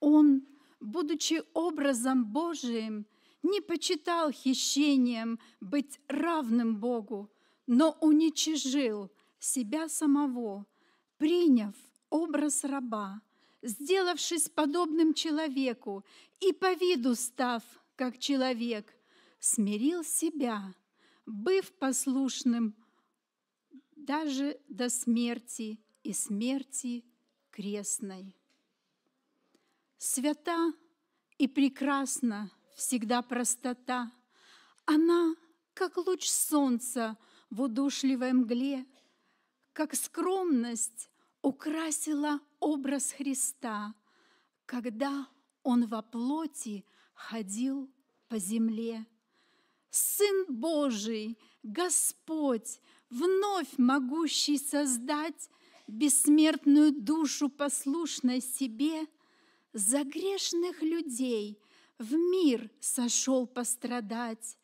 Он, будучи образом Божиим, не почитал хищением быть равным Богу, но уничижил себя самого, приняв образ раба, сделавшись подобным человеку и по виду став как человек, смирил себя, быв послушным даже до смерти и смерти крестной. Свята и прекрасна всегда простота. Она, как луч солнца в удушливой мгле, как скромность украсила образ Христа, когда Он во плоти ходил по земле. Сын Божий, Господь, вновь могущий создать бессмертную душу послушной себе – за грешных людей в мир сошел пострадать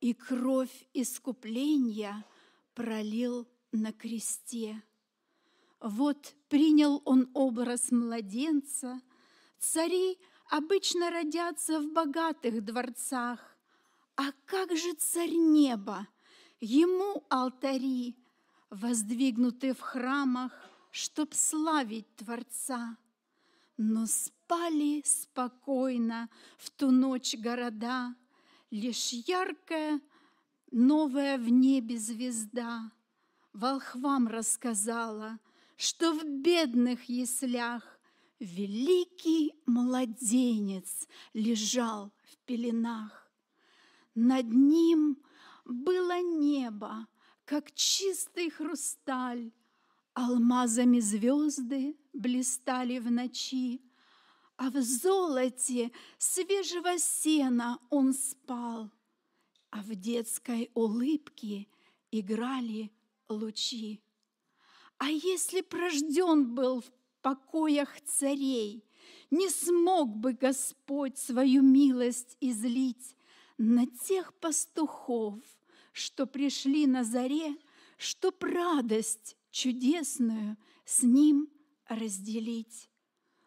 и кровь искупления пролил на кресте. Вот принял он образ младенца. Цари обычно родятся в богатых дворцах. А как же царь неба? Ему алтари, воздвигнуты в храмах, чтоб славить Творца но спали спокойно в ту ночь города, Лишь яркая новая в небе звезда Волхвам рассказала, что в бедных яслях Великий младенец лежал в пеленах. Над ним было небо, как чистый хрусталь, Алмазами звезды блистали в ночи, А в золоте свежего сена он спал, А в детской улыбке играли лучи. А если прожден был в покоях царей, Не смог бы Господь свою милость излить На тех пастухов, что пришли на заре, Чтоб радость чудесную с Ним разделить.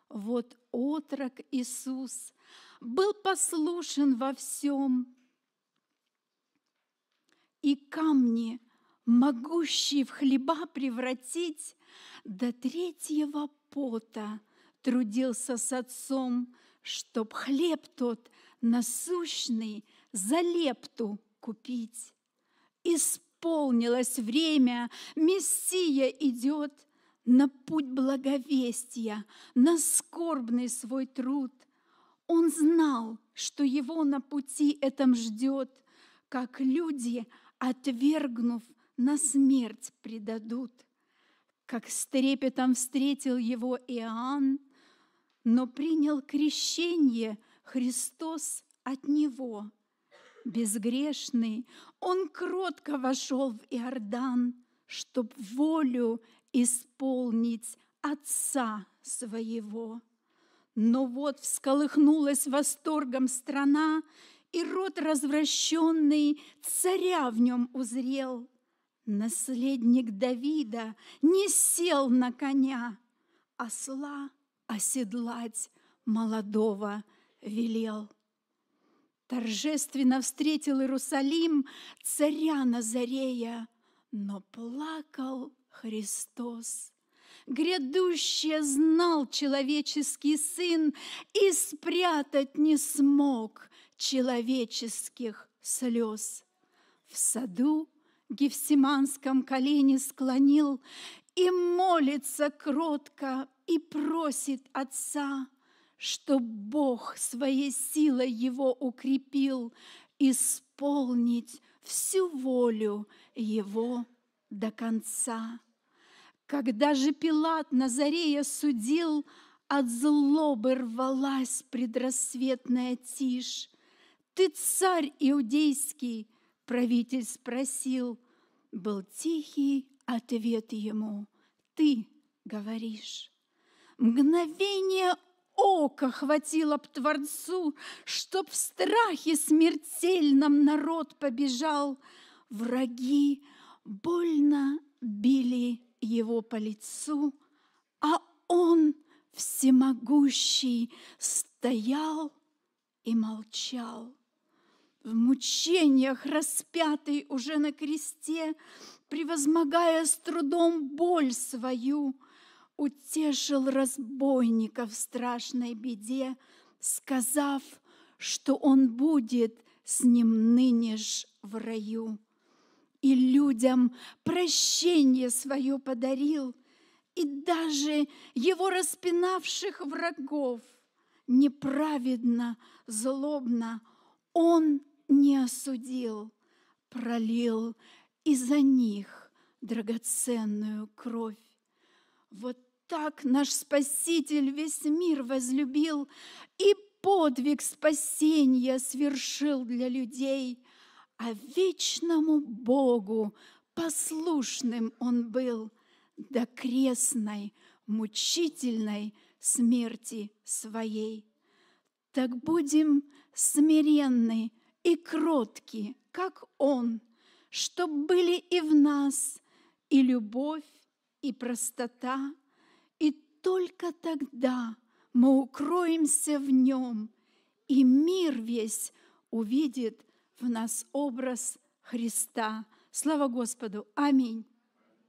Вот отрок Иисус был послушен во всем, и камни, могущие в хлеба превратить, до третьего пота трудился с отцом, чтоб хлеб тот насущный за лепту купить. Исп исполнилось время, Мессия идет на путь благовестия, на скорбный свой труд. Он знал, что его на пути этом ждет, как люди, отвергнув, на смерть предадут. Как с трепетом встретил его Иоанн, но принял крещение Христос от него – безгрешный, он кротко вошел в Иордан, чтоб волю исполнить отца своего. Но вот всколыхнулась восторгом страна, и род развращенный царя в нем узрел. Наследник Давида не сел на коня, осла оседлать молодого велел торжественно встретил Иерусалим царя Назарея, но плакал Христос. Грядущее знал человеческий сын и спрятать не смог человеческих слез. В саду Гефсиманском колени склонил и молится кротко и просит Отца – чтоб Бог своей силой его укрепил исполнить всю волю его до конца. Когда же Пилат Назарея судил, от злобы рвалась предрассветная тишь. «Ты царь иудейский?» – правитель спросил. Был тихий ответ ему. «Ты говоришь». Мгновение Око хватило б Творцу, Чтоб в страхе смертельном народ побежал. Враги больно били его по лицу, А он, всемогущий, стоял и молчал. В мучениях распятый уже на кресте, Превозмогая с трудом боль свою — утешил разбойника в страшной беде, сказав, что он будет с ним ныне ж в раю. И людям прощение свое подарил, и даже его распинавших врагов неправедно, злобно он не осудил, пролил и за них драгоценную кровь. Вот так наш Спаситель весь мир возлюбил и подвиг спасения свершил для людей, а вечному Богу послушным он был до крестной, мучительной смерти своей. Так будем смиренны и кротки, как Он, чтоб были и в нас и любовь, и простота, только тогда мы укроемся в нем, и мир весь увидит в нас образ Христа. Слава Господу! Аминь!